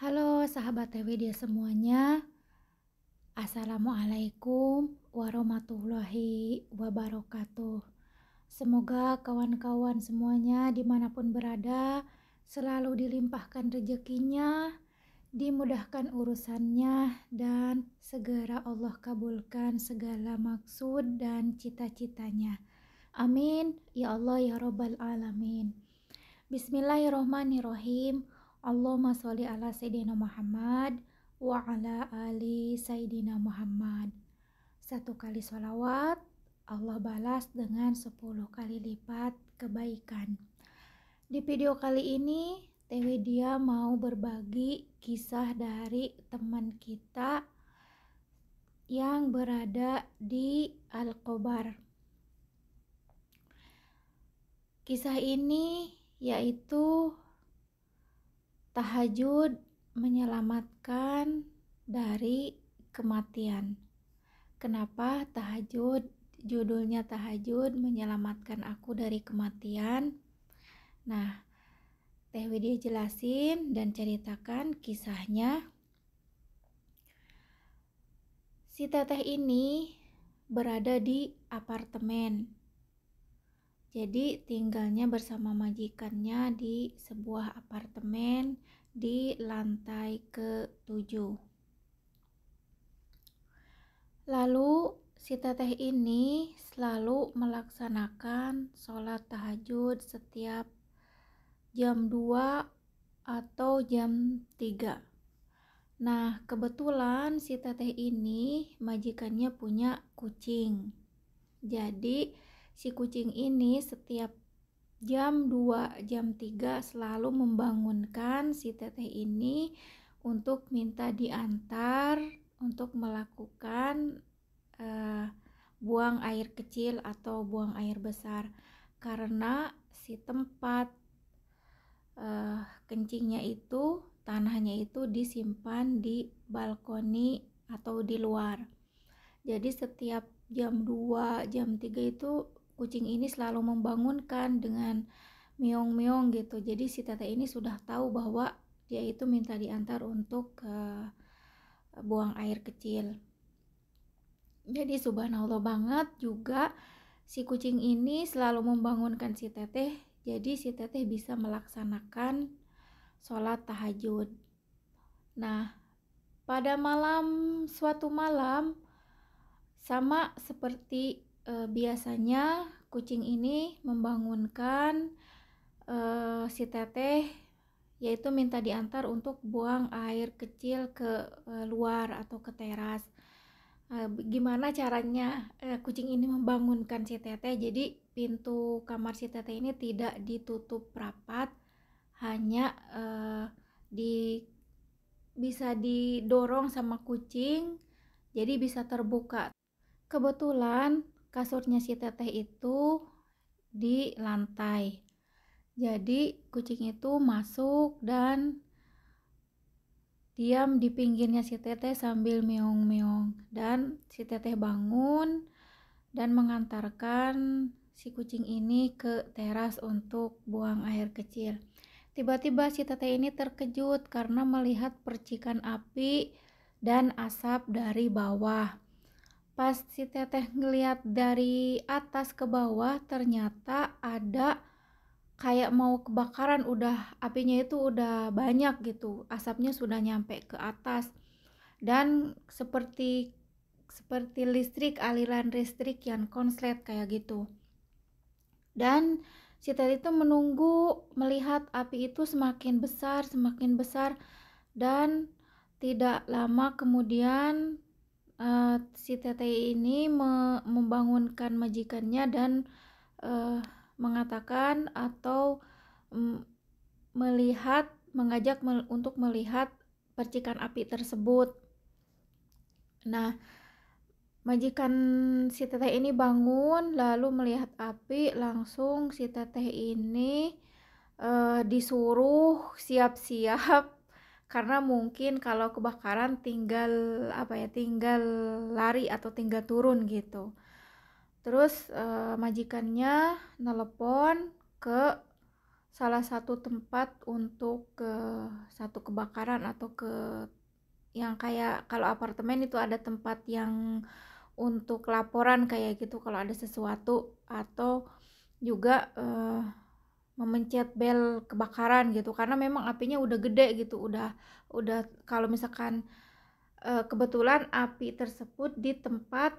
Halo sahabat TWD semuanya Assalamualaikum warahmatullahi wabarakatuh Semoga kawan-kawan semuanya dimanapun berada Selalu dilimpahkan rezekinya Dimudahkan urusannya Dan segera Allah kabulkan segala maksud dan cita-citanya Amin Ya Allah ya Rabbal Alamin Bismillahirrahmanirrahim Allahumma sholli ala Sayyidina Muhammad wa ala ali Sayyidina Muhammad. Satu kali sholawat, Allah balas dengan 10 kali lipat kebaikan. Di video kali ini, TW dia mau berbagi kisah dari teman kita yang berada di Al-Qobar. Kisah ini yaitu Tahajud menyelamatkan dari kematian. Kenapa tahajud? Judulnya tahajud menyelamatkan aku dari kematian. Nah, Teh Widya jelasin dan ceritakan kisahnya. Si teteh ini berada di apartemen jadi tinggalnya bersama majikannya di sebuah apartemen di lantai ke-7. Lalu si teteh ini selalu melaksanakan sholat tahajud setiap jam 2 atau jam 3. Nah, kebetulan si teteh ini majikannya punya kucing. Jadi, si kucing ini setiap jam 2, jam 3 selalu membangunkan si teteh ini untuk minta diantar untuk melakukan uh, buang air kecil atau buang air besar karena si tempat uh, kencingnya itu tanahnya itu disimpan di balkoni atau di luar jadi setiap jam 2 jam 3 itu kucing ini selalu membangunkan dengan meong-meong gitu. Jadi si teteh ini sudah tahu bahwa dia itu minta diantar untuk ke eh, buang air kecil. Jadi subhanallah banget juga si kucing ini selalu membangunkan si teteh. Jadi si teteh bisa melaksanakan sholat tahajud. Nah, pada malam suatu malam sama seperti e, biasanya kucing ini membangunkan e, si teteh yaitu minta diantar untuk buang air kecil ke e, luar atau ke teras. E, gimana caranya e, kucing ini membangunkan si teteh? Jadi pintu kamar si teteh ini tidak ditutup rapat, hanya e, di bisa didorong sama kucing jadi bisa terbuka. Kebetulan kasurnya si teteh itu di lantai jadi kucing itu masuk dan diam di pinggirnya si teteh sambil meong-meong dan si teteh bangun dan mengantarkan si kucing ini ke teras untuk buang air kecil. Tiba-tiba si teteh ini terkejut karena melihat percikan api dan asap dari bawah. Pas si teteh ngeliat dari atas ke bawah ternyata ada kayak mau kebakaran udah apinya itu udah banyak gitu asapnya sudah nyampe ke atas dan seperti seperti listrik aliran listrik yang konslet kayak gitu dan si Teteh itu menunggu melihat api itu semakin besar semakin besar dan tidak lama kemudian uh, si teteh ini me membangunkan majikannya dan uh, mengatakan atau mm, melihat mengajak mel untuk melihat percikan api tersebut. Nah, majikan si teteh ini bangun lalu melihat api langsung si teteh ini uh, disuruh siap-siap karena mungkin kalau kebakaran tinggal apa ya tinggal lari atau tinggal turun gitu terus eh, majikannya nelpon ke salah satu tempat untuk ke satu kebakaran atau ke yang kayak kalau apartemen itu ada tempat yang untuk laporan kayak gitu kalau ada sesuatu atau juga eh, memencet bel kebakaran gitu karena memang apinya udah gede gitu udah udah kalau misalkan e, kebetulan api tersebut di tempat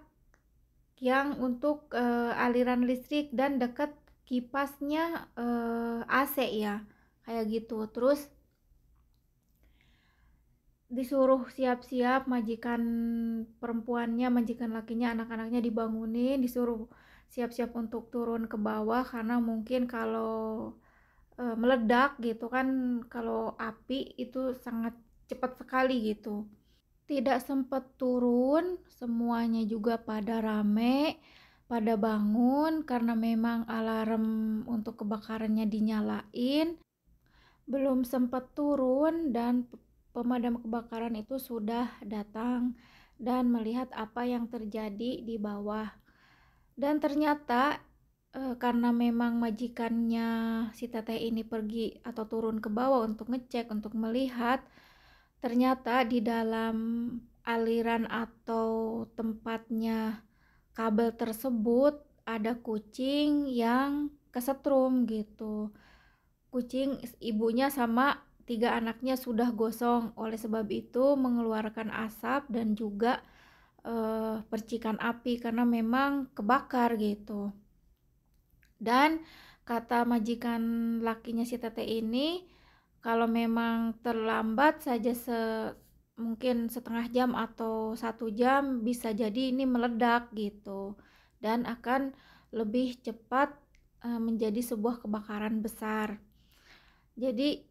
yang untuk e, aliran listrik dan dekat kipasnya e, eh, AC ya kayak gitu terus disuruh siap-siap majikan perempuannya majikan lakinya anak-anaknya dibangunin disuruh siap-siap untuk turun ke bawah karena mungkin kalau e, meledak gitu kan kalau api itu sangat cepat sekali gitu tidak sempat turun semuanya juga pada rame pada bangun karena memang alarm untuk kebakarannya dinyalain belum sempat turun dan pemadam kebakaran itu sudah datang dan melihat apa yang terjadi di bawah dan ternyata e, karena memang majikannya si teteh ini pergi atau turun ke bawah untuk ngecek untuk melihat ternyata di dalam aliran atau tempatnya kabel tersebut ada kucing yang kesetrum gitu kucing ibunya sama tiga anaknya sudah gosong oleh sebab itu mengeluarkan asap dan juga uh, percikan api karena memang kebakar gitu. Dan kata majikan lakinya si Tete ini kalau memang terlambat saja se mungkin setengah jam atau satu jam bisa jadi ini meledak gitu dan akan lebih cepat eh, menjadi sebuah kebakaran besar. Jadi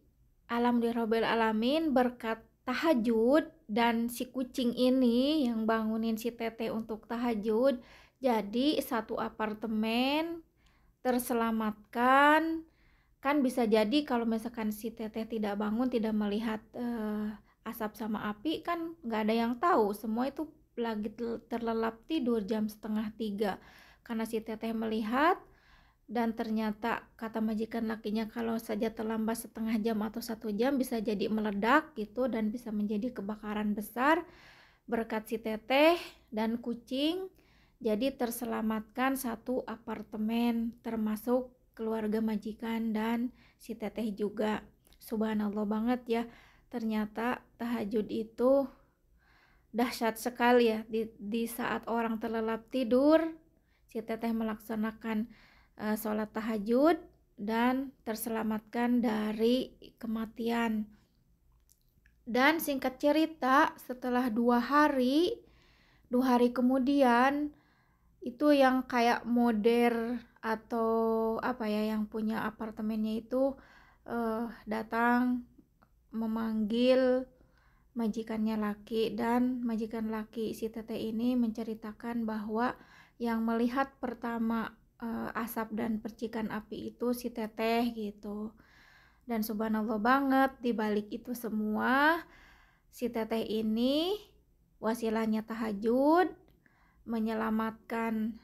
alam dirobel alamin berkat tahajud dan si kucing ini yang bangunin si Tete untuk tahajud jadi satu apartemen terselamatkan kan bisa jadi kalau misalkan si teteh tidak bangun tidak melihat uh, asap sama api kan nggak ada yang tahu semua itu lagi terlelap tidur jam setengah tiga karena si teteh melihat dan ternyata kata majikan lakinya kalau saja terlambat setengah jam atau satu jam bisa jadi meledak gitu dan bisa menjadi kebakaran besar berkat si teteh dan kucing jadi terselamatkan satu apartemen termasuk keluarga majikan dan si teteh juga subhanallah banget ya ternyata tahajud itu dahsyat sekali ya di, di saat orang terlelap tidur si teteh melaksanakan uh, sholat tahajud dan terselamatkan dari kematian. Dan singkat cerita, setelah dua hari, dua hari kemudian itu yang kayak model atau apa ya yang punya apartemennya itu uh, datang memanggil majikannya laki dan majikan laki si teteh ini menceritakan bahwa yang melihat pertama uh, asap dan percikan api itu si teteh gitu dan subhanallah banget dibalik itu semua si teteh ini wasilahnya tahajud menyelamatkan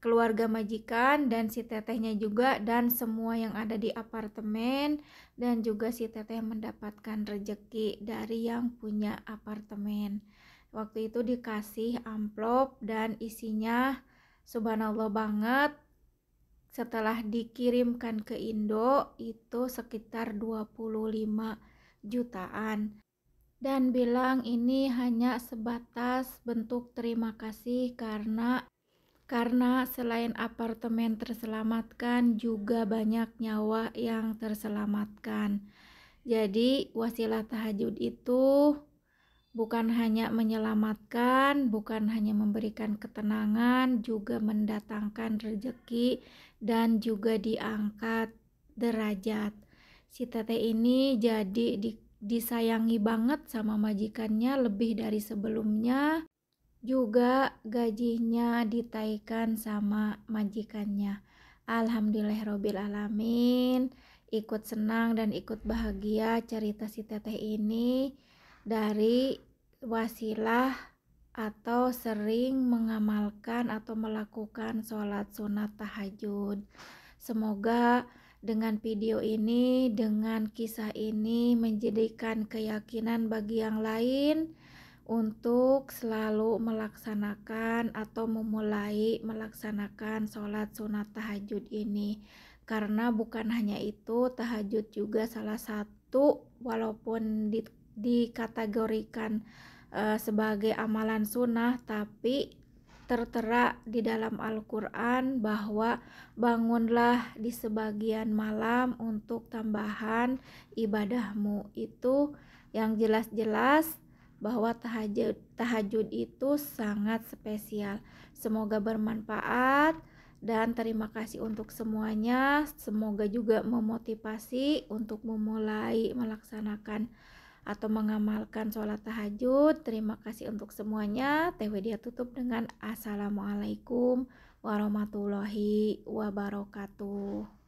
keluarga majikan dan si tetehnya juga dan semua yang ada di apartemen dan juga si teteh mendapatkan rejeki dari yang punya apartemen waktu itu dikasih amplop dan isinya subhanallah banget setelah dikirimkan ke Indo itu sekitar 25 jutaan dan bilang ini hanya sebatas bentuk terima kasih karena karena selain apartemen terselamatkan juga banyak nyawa yang terselamatkan. Jadi wasilah tahajud itu bukan hanya menyelamatkan, bukan hanya memberikan ketenangan, juga mendatangkan rezeki dan juga diangkat derajat. Si teteh ini jadi di, disayangi banget sama majikannya lebih dari sebelumnya. Juga gajinya ditaikan sama majikannya. Alhamdulillah Robil Alamin, Ikut senang dan ikut bahagia cerita si teteh ini dari wasilah atau sering mengamalkan atau melakukan sholat sunat tahajud. Semoga dengan video ini, dengan kisah ini menjadikan keyakinan bagi yang lain untuk selalu melaksanakan atau memulai melaksanakan sholat sunat tahajud ini. Karena bukan hanya itu, tahajud juga salah satu walaupun di dikategorikan e, sebagai amalan sunnah, tapi tertera di dalam Al-Quran bahwa bangunlah di sebagian malam untuk tambahan ibadahmu itu yang jelas-jelas bahwa tahajud, tahajud itu sangat spesial. Semoga bermanfaat dan terima kasih untuk semuanya. Semoga juga memotivasi untuk memulai melaksanakan atau mengamalkan sholat tahajud. Terima kasih untuk semuanya. Teh dia tutup dengan Assalamualaikum warahmatullahi wabarakatuh.